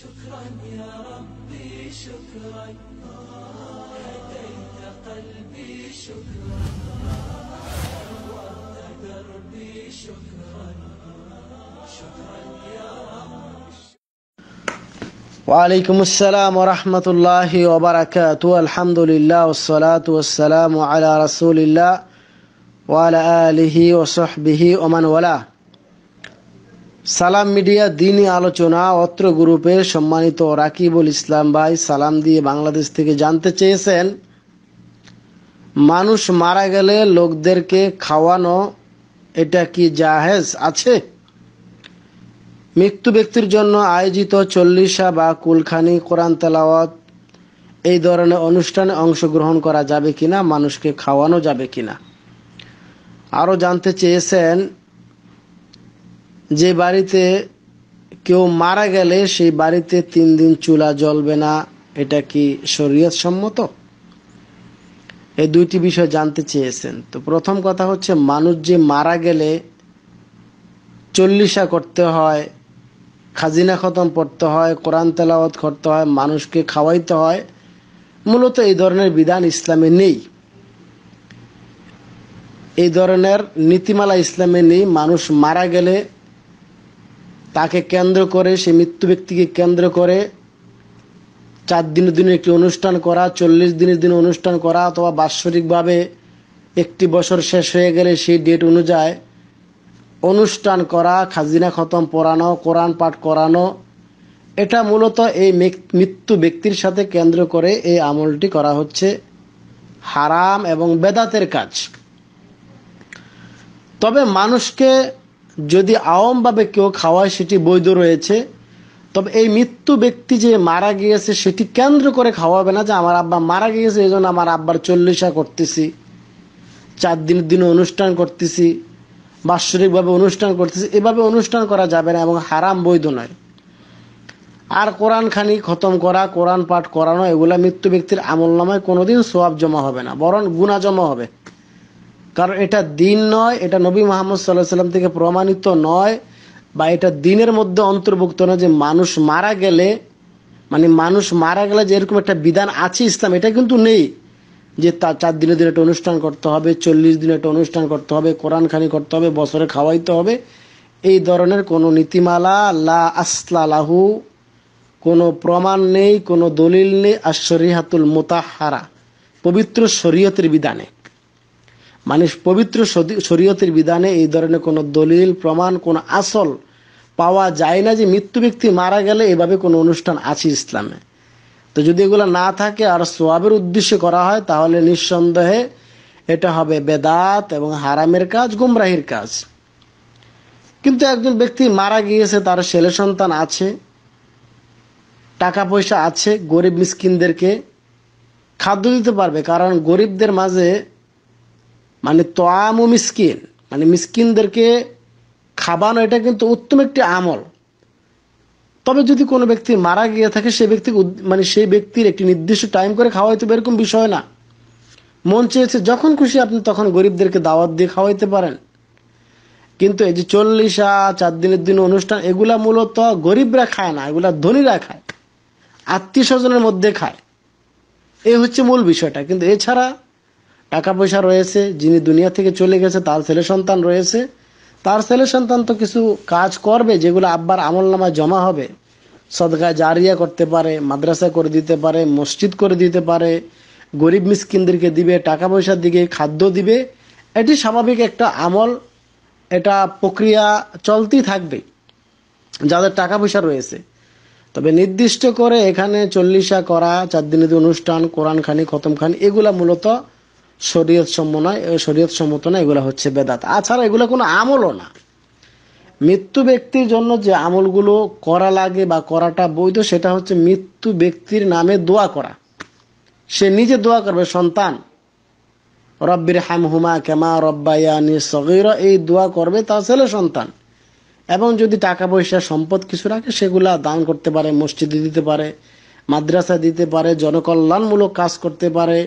شكرا يا ربي شكرا هديت قلبي شكرا وأنت دربي شكرا شكرا يا رب وعليكم السلام ورحمة الله وبركاته الحمد لله والصلاة والسلام على رسول الله وعلى آله وصحبه ومن والاه সালাম মিডিয়া দিনই আলোচনা অত্র গ্রুপের সম্মানিত রাকিবুল ইসলাম ভাই সালাম দিয়ে বাংলাদেশ থেকে জানতে চেয়েছেন মানুষ মারা গেলে লোকদেরকে খাওয়ানো এটা কি জাহেজ আছে মৃত্যু ব্যক্তির জন্য আয়োজিত চল্লিশা বা কুলখানি কোরআন তেলাওয়াত এই ধরনের অনুষ্ঠানে অংশগ্রহণ করা যাবে কিনা মানুষকে খাওয়ানো যাবে কিনা আরও জানতে চেয়েছেন যে বাড়িতে কেউ মারা গেলে সেই বাড়িতে তিন দিন চুলা জ্বলবে না এটা কি শরীয়ত সম্মত এই দুইটি বিষয় জানতে চেয়েছেন তো প্রথম কথা হচ্ছে মানুষ যে মারা গেলে চল্লিশা করতে হয় খাজিনা খতম পড়তে হয় কোরআন তেলাওয়াত করতে হয় মানুষকে খাওয়াইতে হয় মূলত এই ধরনের বিধান ইসলামে নেই এই ধরনের নীতিমালা ইসলামে নেই মানুষ মারা গেলে তাকে কেন্দ্র করে সে মৃত্যু ব্যক্তিকে কেন্দ্র করে চার দিনের দিনে একটি অনুষ্ঠান করা চল্লিশ দিনের দিনে অনুষ্ঠান করা অথবা বাৎসরিকভাবে একটি বছর শেষ হয়ে গেলে সেই ডেট অনুযায়ী অনুষ্ঠান করা খাজিনা খতম পড়ানো কোরআন পাঠ করানো এটা মূলত এই মৃত্যু ব্যক্তির সাথে কেন্দ্র করে এই আমলটি করা হচ্ছে হারাম এবং বেদাতের কাজ তবে মানুষকে যদি আওয়ামভাবে কেউ খাওয়ায় সেটি বৈধ রয়েছে তবে এই মৃত্যু ব্যক্তি যে মারা গিয়েছে সেটি কেন্দ্র করে খাওয়াবে না যে আমার আব্বা মারা গিয়েছে এই জন্য আমার আব্বার চল্লিশা করতেছি চার দিনের দিনে অনুষ্ঠান করতেছি বাৎসরিকভাবে অনুষ্ঠান করতেছি এভাবে অনুষ্ঠান করা যাবে না এবং হারাম বৈধ নয় আর কোরআন খানি খতম করা কোরআন পাঠ করানো এগুলা মৃত্যু ব্যক্তির আমল নামায় কোনোদিন সোয়াব জমা হবে না বরং গুণা জমা হবে কারণ এটা দিন নয় এটা নবী মোহাম্মদ সাল্লাহ সাল্লাম থেকে প্রমাণিত নয় বা এটা দিনের মধ্যে অন্তর্ভুক্ত নয় যে মানুষ মারা গেলে মানে মানুষ মারা গেলে যে এরকম একটা বিধান আছে ইসলাম এটা কিন্তু নেই যে তার চার দিনে দিন একটা অনুষ্ঠান করতে হবে চল্লিশ দিনে একটা অনুষ্ঠান করতে হবে কোরআন খানি করতে হবে বছরে খাওয়াইতে হবে এই ধরনের কোনো নীতিমালা লা আসলা লাহু কোনো প্রমাণ নেই কোনো দলিল নেই আর মোতাহারা পবিত্র শরীয়তের বিধানে মানুষ পবিত্র শরীয়তের বিধানে এই ধরনের কোনো দলিল প্রমাণ কোন আসল পাওয়া যায় না যে মৃত্যু ব্যক্তি মারা গেলে এভাবে কোনো অনুষ্ঠান আছে ইসলামে তো যদি এগুলো না থাকে আর সোয়াবের উদ্দেশ্যে করা হয় তাহলে নিঃসন্দেহে এটা হবে বেদাত এবং হারামের কাজ গুমরাহির কাজ কিন্তু একজন ব্যক্তি মারা গিয়েছে তার ছেলে সন্তান আছে টাকা পয়সা আছে গরিব মিসকিনদেরকে খাদ্য দিতে পারবে কারণ গরিবদের মাঝে মানে তোয়ামু মিসকিন মানে মিসকিনদেরকে খাবানো এটা কিন্তু উত্তম একটি আমল তবে যদি কোনো ব্যক্তি মারা গিয়ে থাকে সে ব্যক্তি মানে সেই ব্যক্তির একটি নির্দিষ্ট টাইম করে খাওয়াইতে হবে এরকম বিষয় না মন চেয়েছে যখন খুশি আপনি তখন গরিবদেরকে দাওয়াত দিয়ে খাওয়াইতে পারেন কিন্তু এই যে চল্লিশা চার দিনের দিন অনুষ্ঠান এগুলা মূলত গরিবরা খায় না এগুলা ধনীরা খায় আত্মীয় স্বজনের মধ্যে খায় এই হচ্ছে মূল বিষয়টা কিন্তু এছাড়া টাকা পয়সা রয়েছে যিনি দুনিয়া থেকে চলে গেছে তার ছেলে সন্তান রয়েছে তার ছেলে সন্তান তো কিছু কাজ করবে যেগুলো আব্বার আমল নামায় জমা হবে সদকায় জারিয়া করতে পারে মাদ্রাসা করে দিতে পারে মসজিদ করে দিতে পারে গরিব মিসকিনদেরকে দিবে টাকা পয়সা দিকে খাদ্য দিবে এটি স্বাভাবিক একটা আমল এটা প্রক্রিয়া চলতেই থাকবে যাদের টাকা পয়সা রয়েছে তবে নির্দিষ্ট করে এখানে চল্লিশা করা চার দিনের অনুষ্ঠান কোরআন খানি খতম খানি এগুলা মূলত শরীয়ত সম্মনয় শরীয়ত সম্মত না এগুলো হচ্ছে বেদাত আছাড়া এগুলো কোনো আমলও না মৃত্যু ব্যক্তির জন্য যে আমলগুলো করা লাগে বা করাটা বৈধ সেটা হচ্ছে মৃত্যু ব্যক্তির নামে দোয়া করা সে নিজে দোয়া করবে সন্তান রব্বির হাম হুমা কেমা রব্বায়ানি সগির এই দোয়া করবে তা ছেলে সন্তান এবং যদি টাকা পয়সা সম্পদ কিছু রাখে সেগুলা দান করতে পারে মসজিদে দিতে পারে মাদ্রাসা দিতে পারে জনকল্যাণমূলক কাজ করতে পারে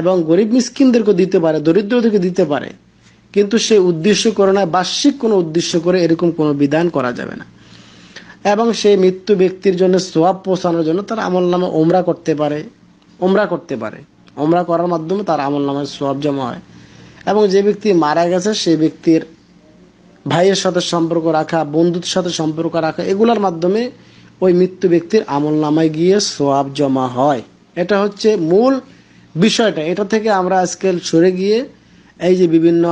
এবং গরিব মিসকিনদেরকে দিতে পারে দরিদ্রদেরকে দিতে পারে কিন্তু সে উদ্দেশ্য করে না বার্ষিক কোনো উদ্দেশ্য করে এরকম কোনো বিধান করা যাবে না এবং সেই মৃত্যু ব্যক্তির জন্য সোয়াব পৌঁছানোর জন্য তার আমল নামে ওমরা করতে পারে ওমরা করতে পারে ওমরা করার মাধ্যমে তার আমল নামে সোয়াব জমা হয় এবং যে ব্যক্তি মারা গেছে সেই ব্যক্তির ভাইয়ের সাথে সম্পর্ক রাখা বন্ধুর সাথে সম্পর্ক রাখা এগুলোর মাধ্যমে ওই মৃত্যু ব্যক্তির আমল নামায় গিয়ে সোয়াব জমা হয় এটা হচ্ছে মূল বিষয়টা এটা থেকে আমরা আজকাল সরে গিয়ে এই যে বিভিন্ন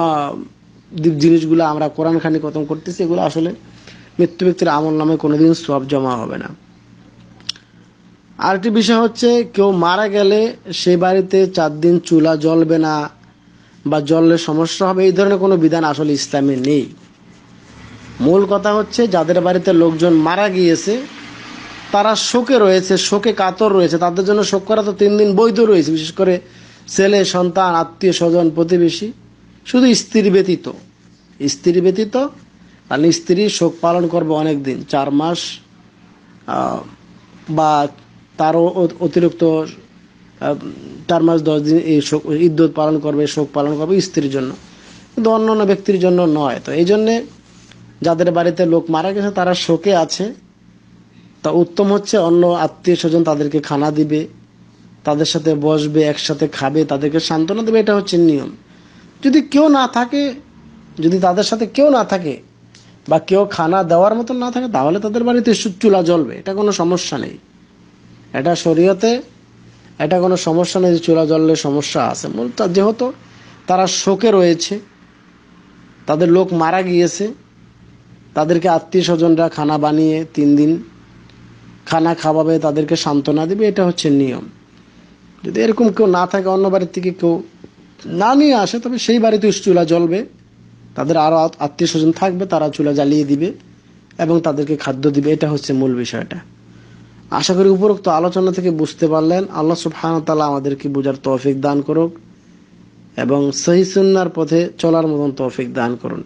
জিনিসগুলো আমরা কোরআন খানি কতম করতেছি এগুলো আসলে মৃত্যু ব্যক্তির আমল নামে কোনোদিন সব জমা হবে না আরেকটি বিষয় হচ্ছে কেউ মারা গেলে সে বাড়িতে চার দিন চুলা জ্বলবে না বা জলের সমস্যা হবে এই ধরনের কোনো বিধান আসলে ইসলামে নেই মূল কথা হচ্ছে যাদের বাড়িতে লোকজন মারা গিয়েছে তারা শোকে রয়েছে শোকে কাতর রয়েছে তাদের জন্য শোক করা তো তিন দিন বৈধ রয়েছে বিশেষ করে ছেলে সন্তান আত্মীয় স্বজন প্রতিবেশী শুধু স্ত্রী ব্যতীত স্ত্রী ব্যতীত তাহলে স্ত্রী শোক পালন করবে অনেক দিন চার মাস বা তারও অতিরিক্ত চার মাস দশ দিন এই শোক ইদ্যুত পালন করবে শোক পালন করবে স্ত্রীর জন্য কিন্তু অন্য অন্য ব্যক্তির জন্য নয় তো এই জন্যে যাদের বাড়িতে লোক মারা গেছে তারা শোকে আছে তা উত্তম হচ্ছে অন্য আত্মীয় স্বজন তাদেরকে খানা দিবে তাদের সাথে বসবে একসাথে খাবে তাদেরকে সান্ত্বনা দেবে এটা হচ্ছে নিয়ম যদি কেউ না থাকে যদি তাদের সাথে কেউ না থাকে বা কেউ খানা দেওয়ার মতন না থাকে তাহলে তাদের বাড়িতে চুলা জ্বলবে এটা কোনো সমস্যা নেই এটা শরীয়তে এটা কোনো সমস্যা নেই যে চুলা জ্বললে সমস্যা আছে মূলত যেহেতু তারা শোকে রয়েছে তাদের লোক মারা গিয়েছে তাদেরকে আত্মীয় স্বজনরা খানা বানিয়ে তিন দিন খানা খাওয়াবে তাদেরকে সান্ত্বনা দেবে এটা হচ্ছে নিয়ম যদি এরকম কেউ না থাকে অন্য বাড়ির থেকে কেউ না নিয়ে আসে তবে সেই বাড়িতে চুলা জ্বলবে তাদের আরও আত্মীয় স্বজন থাকবে তারা চুলা জ্বালিয়ে দিবে এবং তাদেরকে খাদ্য দিবে এটা হচ্ছে মূল বিষয়টা আশা করি উপরোক্ত আলোচনা থেকে বুঝতে পারলেন আল্লাহ সুফহানতালা আমাদেরকে বোঝার তৌফিক দান করুক এবং সহিসুন্নার পথে চলার মতন তৌফিক দান করুন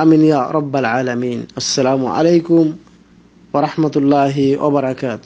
আমিনিয়া রব্বাল আলামিন আসসালামু আলাইকুম ওরহমতুল্লাহি ওবরাকাত